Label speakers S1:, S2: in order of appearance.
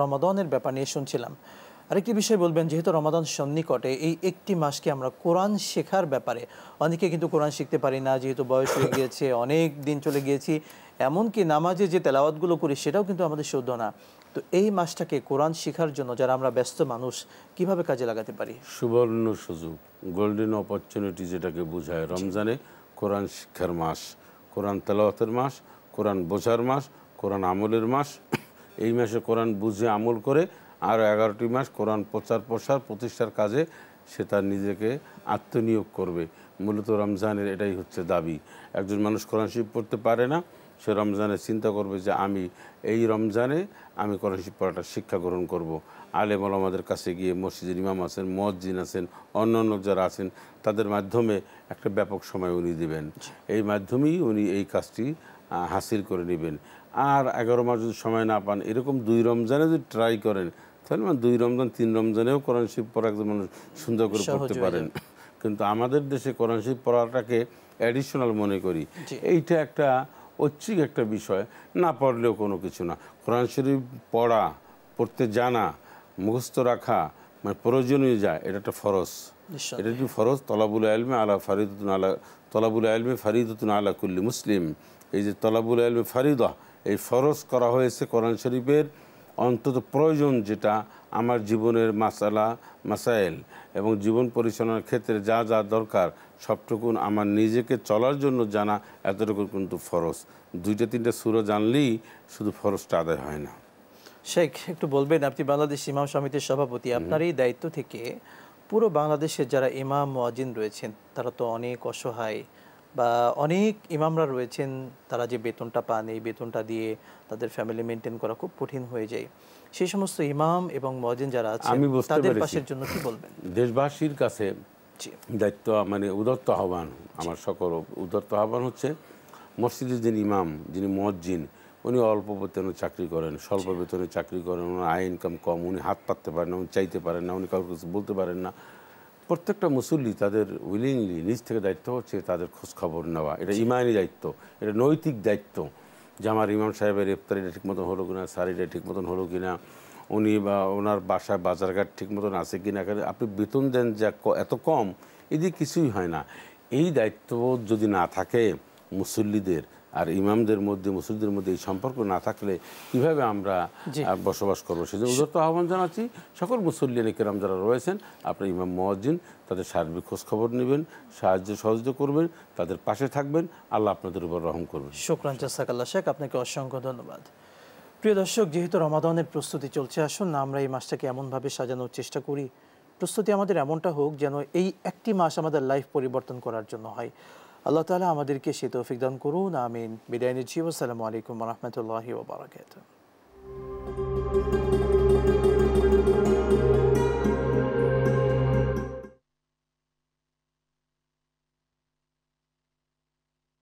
S1: রমাদানের ব্যাপার নিয়ে শুনছিলাম আরেকটি বিষয় বলবেন যেহেতু রমাদান সন্নিকটে এই একটি মাসকে আমরা কোরআন শেখার ব্যাপারে অনেকে কিন্তু কোরআন শিখতে পারি না যেহেতু বয়স হয়ে গিয়েছে অনেক দিন চলে গিয়েছি এমনকি নামাজে যে তেলাওয়াতগুলো করি সেটাও কিন্তু আমাদের শুদ্ধ না তো এই মাসটাকে কোরআন শেখার জন্য যারা আমরা ব্যস্ত মানুষ কিভাবে কাজে লাগাতে পারি সুবর্ণ সুযোগ
S2: গোল্ডেন অপরচুনিটি যেটাকে বোঝায় রমজানে কোরআন শিক্ষার মাস কোরআন তেলাওয়াতের মাস কোরআন বোঝার মাস কোরআন আমলের মাস এই মাসে কোরআন বুঝে আমল করে আর এগারোটি মাস কোরআন প্রচার প্রসার প্রতিষ্ঠার কাজে সে তার নিজেকে আত্মনিয়োগ করবে মূলত রমজানের এটাই হচ্ছে দাবি একজন মানুষ কোরআন শিব পড়তে পারে না সে রমজানে চিন্তা করবে যে আমি এই রমজানে আমি কোরআন শিব পড়াটা শিক্ষা গ্রহণ করব। আলেম আমাদের কাছে গিয়ে মসজিদের ইমাম আছেন মসজিদ আছেন অন্যান্য যারা আছেন তাদের মাধ্যমে একটা ব্যাপক সময় উনি দেবেন এই মাধ্যমেই উনি এই কাজটি হাসিল করে নেবেন আর এগারো মাস যদি সময় না পান এরকম দুই রমজানে যদি ট্রাই করেন তাহলে মানে দুই রমজান তিন রমজানেও কোরআন শিব পড়া একজন মানুষ সুন্দর করে পড়তে পারেন কিন্তু আমাদের দেশে কোরআন শিব পড়াটাকে অ্যাডিশনাল মনে করি এইটা একটা ঐচ্ছিক একটা বিষয় না পড়লেও কোনো কিছু না কোরআন শরীফ পড়া পড়তে জানা মুখস্থ রাখা মানে প্রয়োজনীয় যায় এটা একটা ফরজ এটা একটি ফরজ তলাবুল আলমে আলা ফারিদুন আলা তলাবুল আলমে ফারিদুন আলা কুল্লি মুসলিম এই যে তলাবুল আলমে ফারিদা এই ফরজ করা হয়েছে কোরআন শরীফের অন্তত প্রয়োজন যেটা আমার জীবনের মাসালা মাসাইল এবং জীবন পরিচালনার ক্ষেত্রে যা যা দরকার সবটুকুন আমার নিজেকে চলার জন্য জানা এতটুকু কিন্তু ফরজ দুইটা তিনটা সুরো জানলেই শুধু ফরজটা আদায় হয় না
S1: শেখ একটু বলবেন আপনি বাংলাদেশ ইমাম সমিতির সভাপতি আপনার এই দায়িত্ব থেকে পুরো বাংলাদেশের যারা ইমাম ওয়াজিন রয়েছেন তারা তো অনেক অসহায় বা অনেক ইমামরা রয়েছেন তারা যে বেতনটা পান এই বেতনটা দিয়ে তাদের ফ্যামিলি মেনটেন করা খুব কঠিন হয়ে যায় সেই সমস্ত ইমাম এবং মজিন যারা আছে আমি তাদের পাশের জন্য কি বলবেন
S2: দেশবাসীর কাছে দায়িত্ব মানে উদত্ত আহ্বান আমার সকল উদত্ত আহ্বান হচ্ছে মসজিদের যিনি ইমাম যিনি মজ্জিন উনি অল্প বেতনে চাকরি করেন স্বল্প আচ্ছা। বেতনে চাকরি করেন উনি আয় ইনকাম কম উনি হাত পাততে পারেন না উনি চাইতে পারেন না উনি কাউকে কিছু বলতে পারেন না প্রত্যেকটা মুসল্লি তাদের উইলিংলি নিজ থেকে দায়িত্ব হচ্ছে তাদের খোঁজ খবর নেওয়া এটা আচ্ছা। ইমানি দায়িত্ব এটা নৈতিক দায়িত্ব যে আমার ইমাম সাহেবের ইফতারিটা ঠিক মতন হলো কিনা সারিটা ঠিক মতন হলো কিনা উনি বা ওনার বাসায় বাজারঘাট ঠিক মতন আছে কিনা কারণ আপনি বেতন দেন যা এত কম এদিকে কিছুই হয় না এই দায়িত্ব যদি না থাকে মুসল্লিদের আর ইমামদের মধ্যে মুসলিমদের মধ্যে এই সম্পর্ক না থাকলে কিভাবে আমরা বসবাস করবো সেজন্য উদত্ত আহ্বান জানাচ্ছি সকল মুসল্লিয়ানি কেরাম যারা রয়েছেন আপনার ইমাম মহাজিন তাদের সার্বিক খোঁজখবর নেবেন সাহায্য সহযোগিতা করবেন তাদের পাশে থাকবেন আল্লাহ আপনাদের উপর রহম
S1: করবেন শুক্রান চাসাকাল্লা শেখ আপনাকে অসংখ্য ধন্যবাদ প্রিয় দর্শক যেহেতু রমাদানের প্রস্তুতি চলছে আসুন না আমরা এই মাসটাকে এমনভাবে সাজানোর চেষ্টা করি প্রস্তুতি আমাদের এমনটা হোক যেন এই একটি মাস আমাদের লাইফ পরিবর্তন করার জন্য হয় আল্লাহ তালা আমাদেরকে সে তৌফিক দান করুন আমিন বিদায় নিচ্ছি আসসালামু আলাইকুম রহমতুল্লাহি ওবরাকাত